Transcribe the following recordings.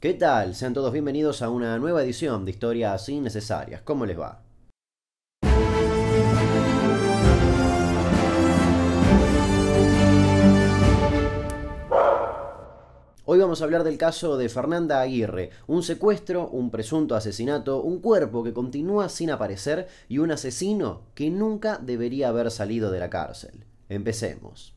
¿Qué tal? Sean todos bienvenidos a una nueva edición de Historias Innecesarias. ¿Cómo les va? Hoy vamos a hablar del caso de Fernanda Aguirre, un secuestro, un presunto asesinato, un cuerpo que continúa sin aparecer y un asesino que nunca debería haber salido de la cárcel. Empecemos.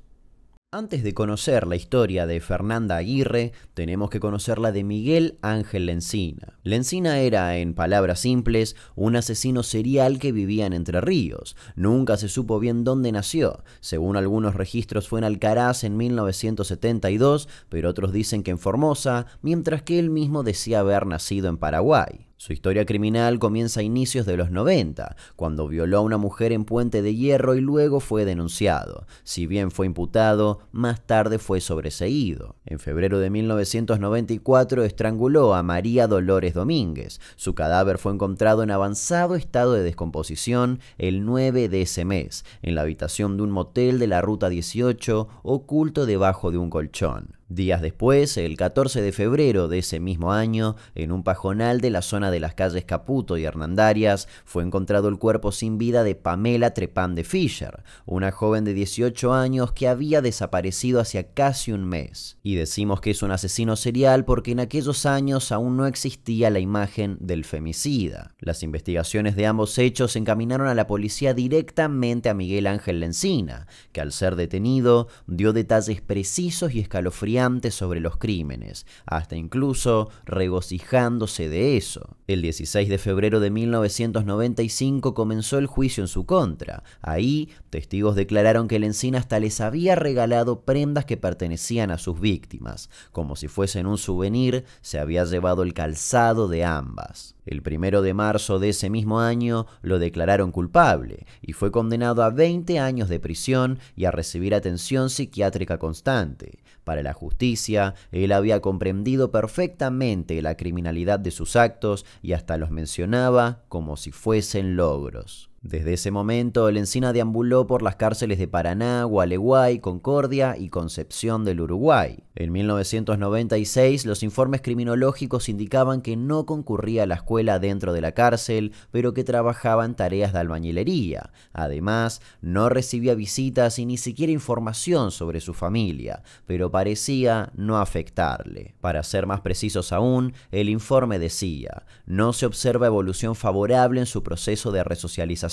Antes de conocer la historia de Fernanda Aguirre, tenemos que conocer la de Miguel Ángel Lencina. Lencina era, en palabras simples, un asesino serial que vivía en Entre Ríos. Nunca se supo bien dónde nació. Según algunos registros fue en Alcaraz en 1972, pero otros dicen que en Formosa, mientras que él mismo decía haber nacido en Paraguay. Su historia criminal comienza a inicios de los 90, cuando violó a una mujer en Puente de Hierro y luego fue denunciado. Si bien fue imputado, más tarde fue sobreseído. En febrero de 1994 estranguló a María Dolores Domínguez. Su cadáver fue encontrado en avanzado estado de descomposición el 9 de ese mes, en la habitación de un motel de la Ruta 18, oculto debajo de un colchón. Días después, el 14 de febrero de ese mismo año, en un pajonal de la zona de las calles Caputo y Hernandarias, fue encontrado el cuerpo sin vida de Pamela Trepan de Fischer, una joven de 18 años que había desaparecido hacia casi un mes. Y decimos que es un asesino serial porque en aquellos años aún no existía la imagen del femicida. Las investigaciones de ambos hechos encaminaron a la policía directamente a Miguel Ángel Lencina, que al ser detenido dio detalles precisos y escalofriantes sobre los crímenes, hasta incluso regocijándose de eso. El 16 de febrero de 1995 comenzó el juicio en su contra. Ahí, testigos declararon que el encina hasta les había regalado prendas que pertenecían a sus víctimas. Como si fuesen un souvenir, se había llevado el calzado de ambas. El primero de marzo de ese mismo año lo declararon culpable y fue condenado a 20 años de prisión y a recibir atención psiquiátrica constante. Para la justicia, él había comprendido perfectamente la criminalidad de sus actos y hasta los mencionaba como si fuesen logros. Desde ese momento, el Encina deambuló por las cárceles de Paraná, Gualeguay, Concordia y Concepción del Uruguay. En 1996, los informes criminológicos indicaban que no concurría a la escuela dentro de la cárcel, pero que trabajaba en tareas de albañilería. Además, no recibía visitas y ni siquiera información sobre su familia, pero parecía no afectarle. Para ser más precisos aún, el informe decía, no se observa evolución favorable en su proceso de resocialización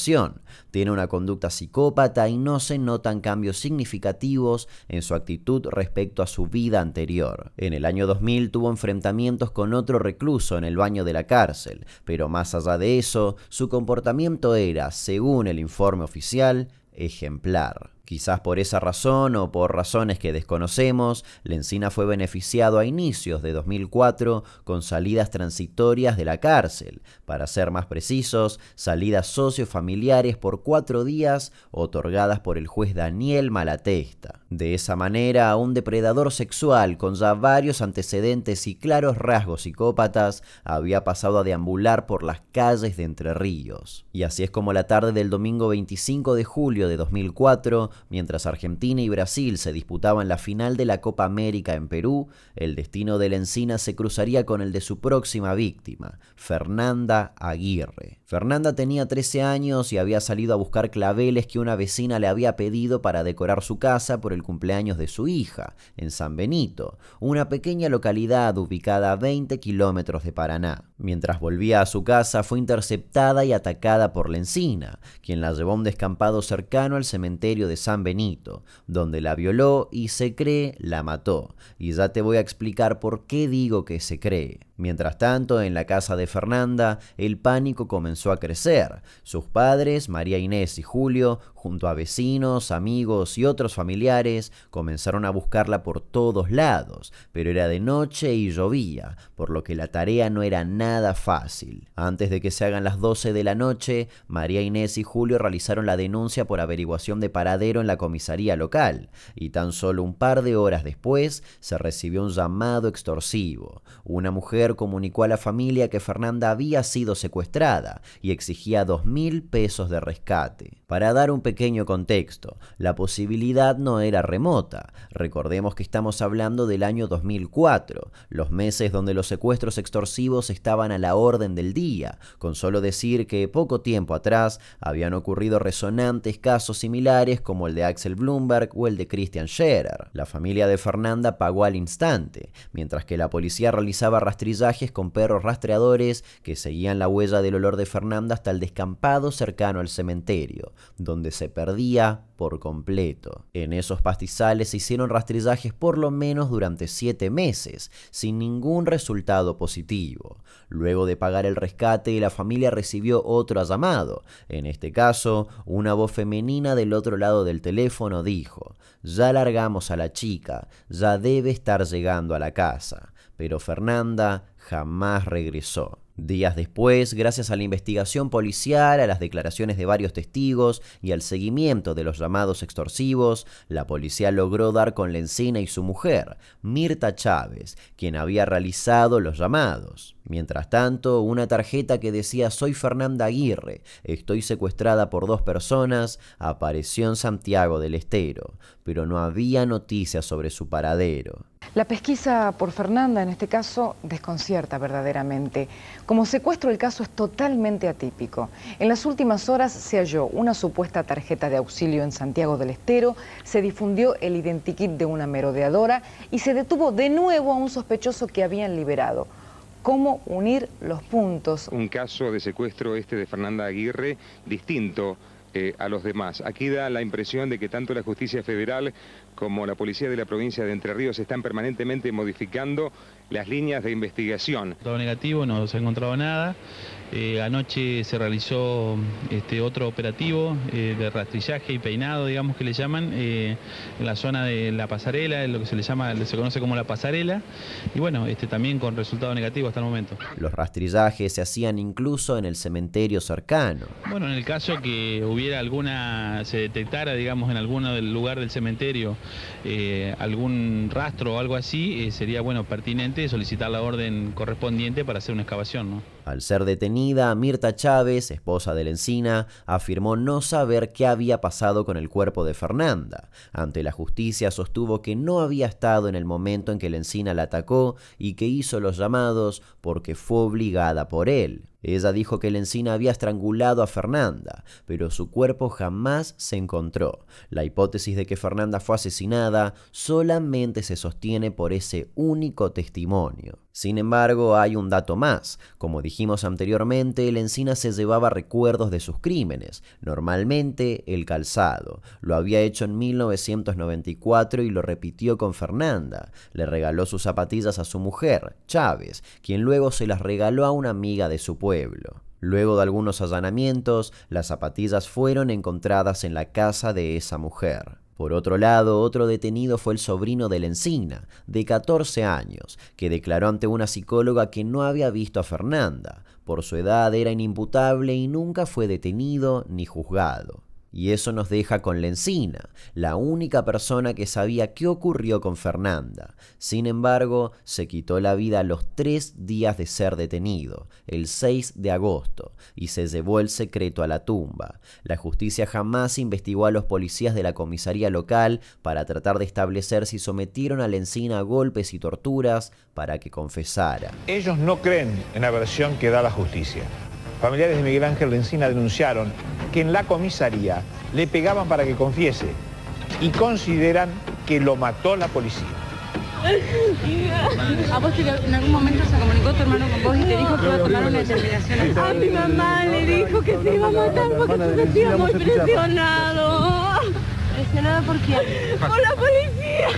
tiene una conducta psicópata y no se notan cambios significativos en su actitud respecto a su vida anterior. En el año 2000 tuvo enfrentamientos con otro recluso en el baño de la cárcel, pero más allá de eso, su comportamiento era, según el informe oficial, ejemplar. Quizás por esa razón o por razones que desconocemos, Lencina fue beneficiado a inicios de 2004 con salidas transitorias de la cárcel, para ser más precisos, salidas sociofamiliares por cuatro días otorgadas por el juez Daniel Malatesta. De esa manera, un depredador sexual con ya varios antecedentes y claros rasgos psicópatas había pasado a deambular por las calles de Entre Ríos. Y así es como la tarde del domingo 25 de julio de 2004, mientras Argentina y Brasil se disputaban la final de la Copa América en Perú, el destino de la encina se cruzaría con el de su próxima víctima, Fernanda Aguirre. Fernanda tenía 13 años y había salido a buscar claveles que una vecina le había pedido para decorar su casa por el cumpleaños de su hija, en San Benito, una pequeña localidad ubicada a 20 kilómetros de Paraná. Mientras volvía a su casa fue interceptada y atacada por Lencina, quien la llevó a un descampado cercano al cementerio de San Benito, donde la violó y se cree la mató. Y ya te voy a explicar por qué digo que se cree. Mientras tanto, en la casa de Fernanda, el pánico comenzó a crecer. Sus padres, María Inés y Julio, junto a vecinos, amigos y otros familiares, comenzaron a buscarla por todos lados, pero era de noche y llovía, por lo que la tarea no era nada fácil. Antes de que se hagan las 12 de la noche, María Inés y Julio realizaron la denuncia por averiguación de paradero en la comisaría local, y tan solo un par de horas después se recibió un llamado extorsivo. Una mujer comunicó a la familia que Fernanda había sido secuestrada y exigía dos mil pesos de rescate. Para dar un pequeño contexto, la posibilidad no era remota. Recordemos que estamos hablando del año 2004, los meses donde los secuestros extorsivos estaban a la orden del día, con solo decir que poco tiempo atrás habían ocurrido resonantes casos similares como el de Axel Bloomberg o el de Christian Scherer. La familia de Fernanda pagó al instante, mientras que la policía realizaba rastrillajes con perros rastreadores que seguían la huella del olor de Fernanda hasta el descampado cercano al cementerio donde se perdía por completo. En esos pastizales se hicieron rastrillajes por lo menos durante siete meses, sin ningún resultado positivo. Luego de pagar el rescate, la familia recibió otro llamado. En este caso, una voz femenina del otro lado del teléfono dijo, ya largamos a la chica, ya debe estar llegando a la casa. Pero Fernanda jamás regresó. Días después, gracias a la investigación policial, a las declaraciones de varios testigos y al seguimiento de los llamados extorsivos, la policía logró dar con Encina y su mujer, Mirta Chávez, quien había realizado los llamados. Mientras tanto, una tarjeta que decía Soy Fernanda Aguirre, estoy secuestrada por dos personas, apareció en Santiago del Estero, pero no había noticias sobre su paradero. La pesquisa por Fernanda en este caso desconcierta verdaderamente. Como secuestro el caso es totalmente atípico. En las últimas horas se halló una supuesta tarjeta de auxilio en Santiago del Estero, se difundió el identikit de una merodeadora y se detuvo de nuevo a un sospechoso que habían liberado cómo unir los puntos. Un caso de secuestro este de Fernanda Aguirre distinto eh, a los demás. Aquí da la impresión de que tanto la justicia federal como la policía de la provincia de Entre Ríos están permanentemente modificando las líneas de investigación. Todo negativo, no se ha encontrado nada. Eh, anoche se realizó este, otro operativo eh, de rastrillaje y peinado, digamos que le llaman, eh, en la zona de la pasarela, en lo que se le llama, se conoce como la pasarela, y bueno, este, también con resultado negativo hasta el momento. Los rastrillajes se hacían incluso en el cementerio cercano. Bueno, en el caso que hubiera alguna, se detectara, digamos, en alguno del lugar del cementerio eh, algún rastro o algo así, eh, sería bueno pertinente solicitar la orden correspondiente para hacer una excavación. ¿no? Al ser detenida, Mirta Chávez, esposa de Encina, afirmó no saber qué había pasado con el cuerpo de Fernanda. Ante la justicia sostuvo que no había estado en el momento en que la Encina la atacó y que hizo los llamados porque fue obligada por él. Ella dijo que la encina había estrangulado a Fernanda, pero su cuerpo jamás se encontró. La hipótesis de que Fernanda fue asesinada solamente se sostiene por ese único testimonio. Sin embargo, hay un dato más. Como dijimos anteriormente, la encina se llevaba recuerdos de sus crímenes, normalmente el calzado. Lo había hecho en 1994 y lo repitió con Fernanda. Le regaló sus zapatillas a su mujer, Chávez, quien luego se las regaló a una amiga de su pueblo. Luego de algunos allanamientos, las zapatillas fueron encontradas en la casa de esa mujer. Por otro lado, otro detenido fue el sobrino la Encina, de 14 años, que declaró ante una psicóloga que no había visto a Fernanda. Por su edad era inimputable y nunca fue detenido ni juzgado. Y eso nos deja con Lencina, la única persona que sabía qué ocurrió con Fernanda. Sin embargo, se quitó la vida a los tres días de ser detenido, el 6 de agosto, y se llevó el secreto a la tumba. La justicia jamás investigó a los policías de la comisaría local para tratar de establecer si sometieron a Lencina a golpes y torturas para que confesara. Ellos no creen en la versión que da la justicia. Familiares de Miguel Ángel Lencina denunciaron que en la comisaría le pegaban para que confiese y consideran que lo mató la policía. ¿A vos te, en algún momento se comunicó tu hermano con vos y te dijo que iba a tomar una determinación? A mi mamá le dijo que se iba a matar porque se sentía muy presionado. ¿Presionado por quién? Por la policía.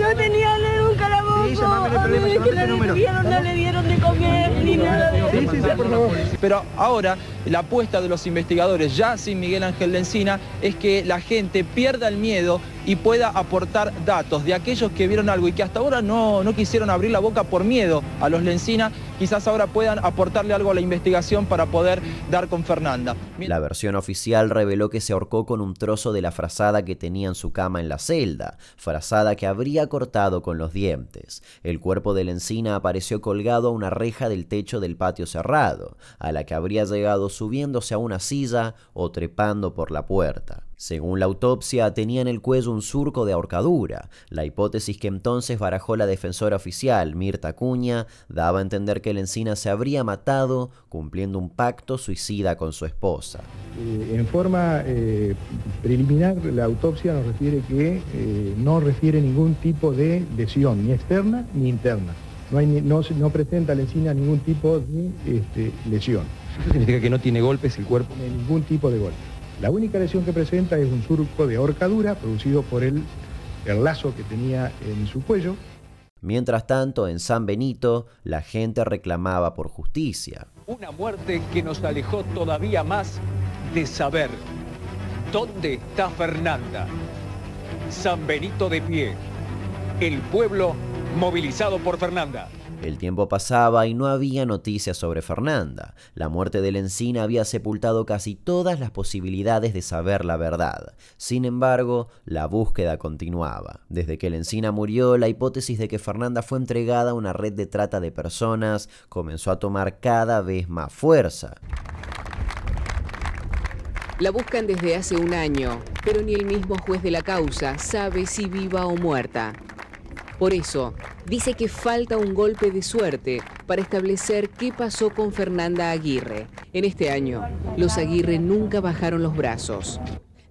No tenía nunca la boca. Sí, no le dieron de comer ni nada. Sí, sí, sí, por favor. Pero ahora la apuesta de los investigadores, ya sin Miguel Ángel Lencina es que la gente pierda el miedo y pueda aportar datos de aquellos que vieron algo y que hasta ahora no, no quisieron abrir la boca por miedo a los Lencina, quizás ahora puedan aportarle algo a la investigación para poder dar con Fernanda. La versión oficial reveló que se ahorcó con un trozo de la frazada que tenía en su cama en la celda, frazada que habría cortado con los dientes. El cuerpo de Lencina apareció colgado a una reja del techo del patio cerrado, a la que habría llegado subiéndose a una silla o trepando por la puerta. Según la autopsia, tenía en el cuello un surco de ahorcadura. La hipótesis que entonces barajó la defensora oficial, Mirta Cuña, daba a entender que el encina se habría matado cumpliendo un pacto suicida con su esposa. Eh, en forma eh, preliminar, la autopsia nos refiere que eh, no refiere ningún tipo de lesión, ni externa ni interna. No, presenta la ningún tipo de este, lesión significa que no tiene golpes el cuerpo. No ningún tipo de golpe. La única lesión que presenta es un surco de ahorcadura producido por el lazo que tenía en su cuello. Mientras tanto, en San Benito, la gente reclamaba por justicia. Una muerte que nos alejó todavía más de saber dónde está Fernanda. San Benito de pie, el pueblo movilizado por Fernanda. El tiempo pasaba y no había noticias sobre Fernanda. La muerte de encina había sepultado casi todas las posibilidades de saber la verdad. Sin embargo, la búsqueda continuaba. Desde que encina murió, la hipótesis de que Fernanda fue entregada a una red de trata de personas comenzó a tomar cada vez más fuerza. La buscan desde hace un año, pero ni el mismo juez de la causa sabe si viva o muerta. Por eso, dice que falta un golpe de suerte para establecer qué pasó con Fernanda Aguirre. En este año, los Aguirre nunca bajaron los brazos.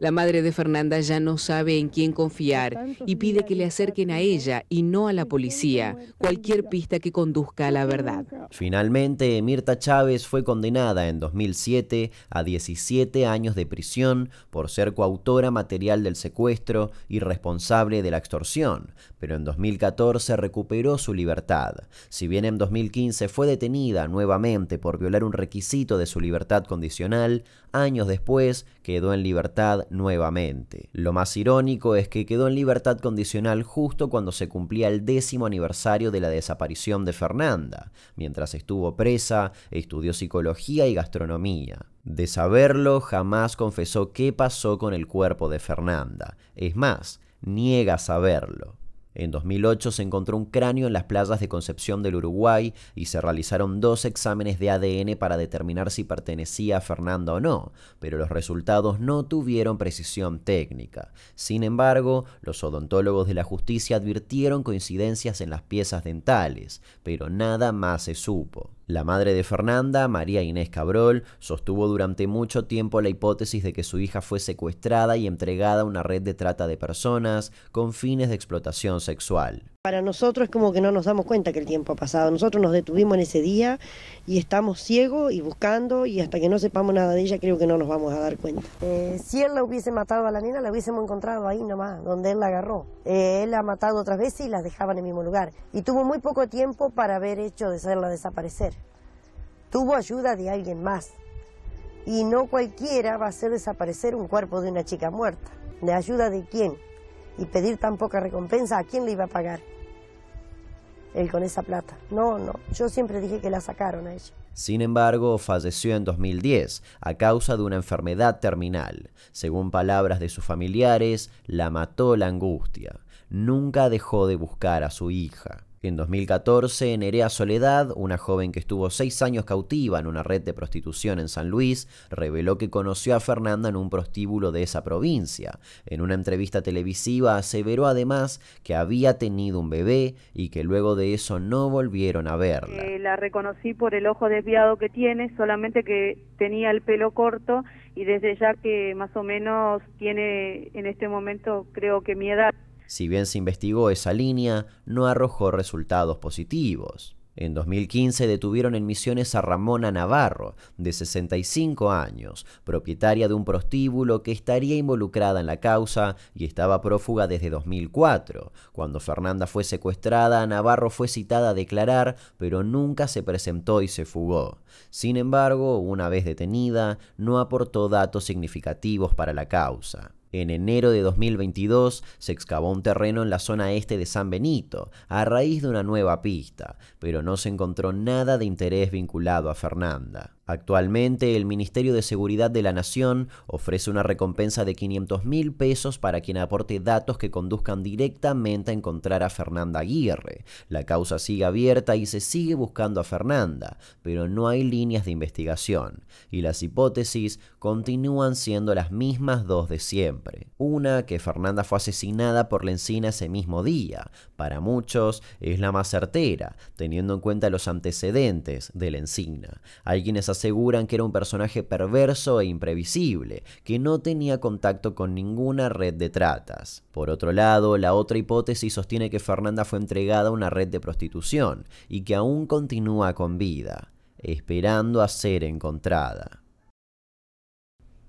La madre de Fernanda ya no sabe en quién confiar y pide que le acerquen a ella y no a la policía cualquier pista que conduzca a la verdad. Finalmente, Mirta Chávez fue condenada en 2007 a 17 años de prisión por ser coautora material del secuestro y responsable de la extorsión, pero en 2014 recuperó su libertad. Si bien en 2015 fue detenida nuevamente por violar un requisito de su libertad condicional, años después quedó en libertad nuevamente. Lo más irónico es que quedó en libertad condicional justo cuando se cumplía el décimo aniversario de la desaparición de Fernanda. Mientras estuvo presa, estudió psicología y gastronomía. De saberlo, jamás confesó qué pasó con el cuerpo de Fernanda. Es más, niega saberlo. En 2008 se encontró un cráneo en las playas de Concepción del Uruguay y se realizaron dos exámenes de ADN para determinar si pertenecía a Fernanda o no, pero los resultados no tuvieron precisión técnica. Sin embargo, los odontólogos de la justicia advirtieron coincidencias en las piezas dentales, pero nada más se supo. La madre de Fernanda, María Inés Cabrol, sostuvo durante mucho tiempo la hipótesis de que su hija fue secuestrada y entregada a una red de trata de personas con fines de explotación sexual. Para nosotros es como que no nos damos cuenta que el tiempo ha pasado. Nosotros nos detuvimos en ese día y estamos ciegos y buscando y hasta que no sepamos nada de ella creo que no nos vamos a dar cuenta. Eh, si él la hubiese matado a la nena, la hubiésemos encontrado ahí nomás, donde él la agarró. Eh, él la ha matado otras veces y las dejaba en el mismo lugar. Y tuvo muy poco tiempo para haber hecho de hacerla desaparecer. Tuvo ayuda de alguien más. Y no cualquiera va a hacer desaparecer un cuerpo de una chica muerta. ¿De ayuda de quién? y pedir tan poca recompensa, ¿a quién le iba a pagar? Él con esa plata. No, no, yo siempre dije que la sacaron a ella. Sin embargo, falleció en 2010 a causa de una enfermedad terminal. Según palabras de sus familiares, la mató la angustia. Nunca dejó de buscar a su hija. En 2014, Nerea Soledad, una joven que estuvo seis años cautiva en una red de prostitución en San Luis, reveló que conoció a Fernanda en un prostíbulo de esa provincia. En una entrevista televisiva aseveró además que había tenido un bebé y que luego de eso no volvieron a verla. Eh, la reconocí por el ojo desviado que tiene, solamente que tenía el pelo corto y desde ya que más o menos tiene en este momento creo que mi edad. Si bien se investigó esa línea, no arrojó resultados positivos. En 2015 detuvieron en Misiones a Ramona Navarro, de 65 años, propietaria de un prostíbulo que estaría involucrada en la causa y estaba prófuga desde 2004. Cuando Fernanda fue secuestrada, Navarro fue citada a declarar, pero nunca se presentó y se fugó. Sin embargo, una vez detenida, no aportó datos significativos para la causa. En enero de 2022 se excavó un terreno en la zona este de San Benito, a raíz de una nueva pista, pero no se encontró nada de interés vinculado a Fernanda. Actualmente, el Ministerio de Seguridad de la Nación ofrece una recompensa de 500 mil pesos para quien aporte datos que conduzcan directamente a encontrar a Fernanda Aguirre. La causa sigue abierta y se sigue buscando a Fernanda, pero no hay líneas de investigación, y las hipótesis continúan siendo las mismas dos de siempre. Una, que Fernanda fue asesinada por encina ese mismo día. Para muchos, es la más certera, teniendo en cuenta los antecedentes de Lencina. Hay quienes aseguran que era un personaje perverso e imprevisible, que no tenía contacto con ninguna red de tratas. Por otro lado, la otra hipótesis sostiene que Fernanda fue entregada a una red de prostitución y que aún continúa con vida, esperando a ser encontrada.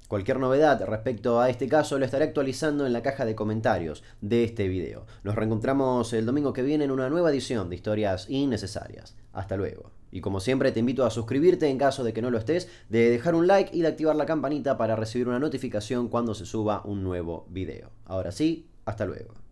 Cualquier novedad respecto a este caso lo estaré actualizando en la caja de comentarios de este video. Nos reencontramos el domingo que viene en una nueva edición de Historias Innecesarias. Hasta luego. Y como siempre te invito a suscribirte en caso de que no lo estés, de dejar un like y de activar la campanita para recibir una notificación cuando se suba un nuevo video. Ahora sí, hasta luego.